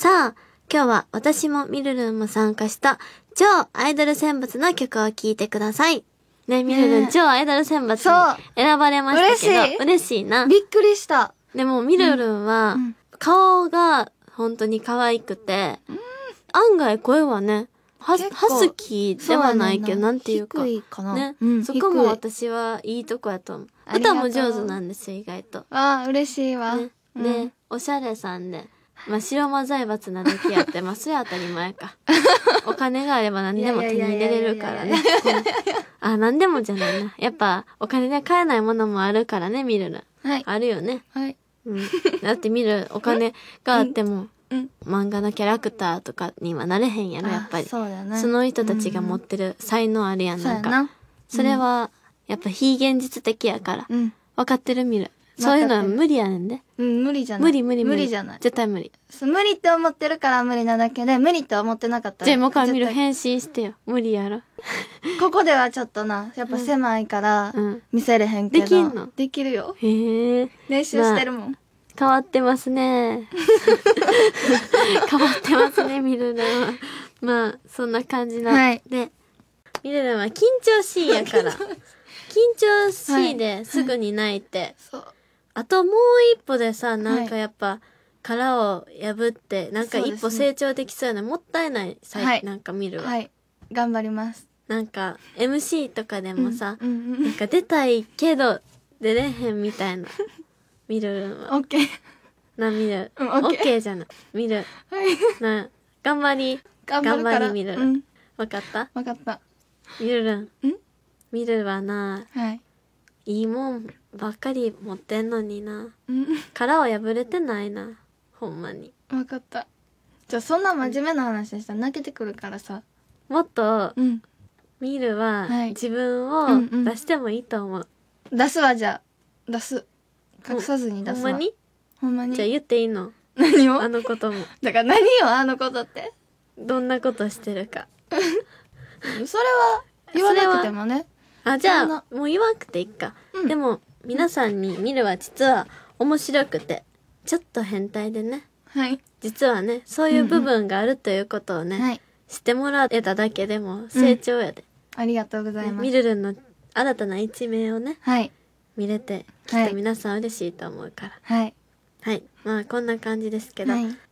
さあ、今日は私もみるるんも参加した超アイドル選抜の曲を聴いてください。ね、みるるん超アイドル選抜に選ばれましたけど、嬉しい嬉しいな。びっくりした。でもみるるんは、顔が本当に可愛くて、うん、案外声はね、は、はすきではないけど、なんていうか。低いかな。ね、そこも私はいいとこやと思う。歌も上手なんですよ、意外と。ああ、嬉しいわ。ね。おしゃれさんで。まあ、白間財閥なだけやって、まあ、それ当たり前か。お金があれば何でも手に入れれるからね。あ、何でもじゃないな。やっぱ、お金で買えないものもあるからね、ミルル。はい。あるよね。はい。うん。だってミル、お金があっても、うん、漫画のキャラクターとかにはなれへんやろ、やっぱり。そうだね。その人たちが持ってる才能あるやん、なんか。それは、やっぱ非現実的やから。うん。分かってるミル。そういうのは無理やねんで、ね。うん、無理じゃない。無理無理無理じゃない。絶対無理。無理って思ってるから無理なだけで、無理って思ってなかったら。じゃあもう一回見る返信してよ。無理やろ。ここではちょっとな、やっぱ狭いから、見せれへんけど、うんうん。できんのできるよ。へえ。練習してるもん。まあ変わってますね。変わってますね、ミルナは。まあ、そんな感じな、はい、で、ミルナは緊張しいやから。緊張しいですぐに泣いて、はい、あともう一歩でさ、なんかやっぱ、はい殻を破ってなんか一歩成長できそうな、ね、もったいないさ、近い、なんか見るわ、はい、頑張りますなんか MC とかでもさ、うんなんか出たいけど出れへんみたいな見るッ OK な見る、うん、OK, じゃない見る、はい、な頑張り頑張り見る、うん、分かった分かった見るん見るわな、はい、いいもんばっかり持ってんのにな殻を破れてないなほんまに分かったじゃあそんな真面目な話でしたら泣けてくるからさもっと、うん、ミルは自分を出してもいいと思う、うんうん、出すわじゃあ出す隠さずに出すわほんまにほんまにじゃあ言っていいの何をあのこともだから何をあのことってどんなことしてるか それは言わなくてもねあ、じゃあ、もう言わなくていいか。うん、でも、皆さんに見るは実は面白くて、ちょっと変態でね。はい。実はね、そういう部分があるということをね、うんうん、知ってもらえただけでも成長やで。うん、ありがとうございます。ミルルンの新たな一面をね、はい。見れて、きっと皆さん嬉しいと思うから。はい。はい。まあ、こんな感じですけど、はい、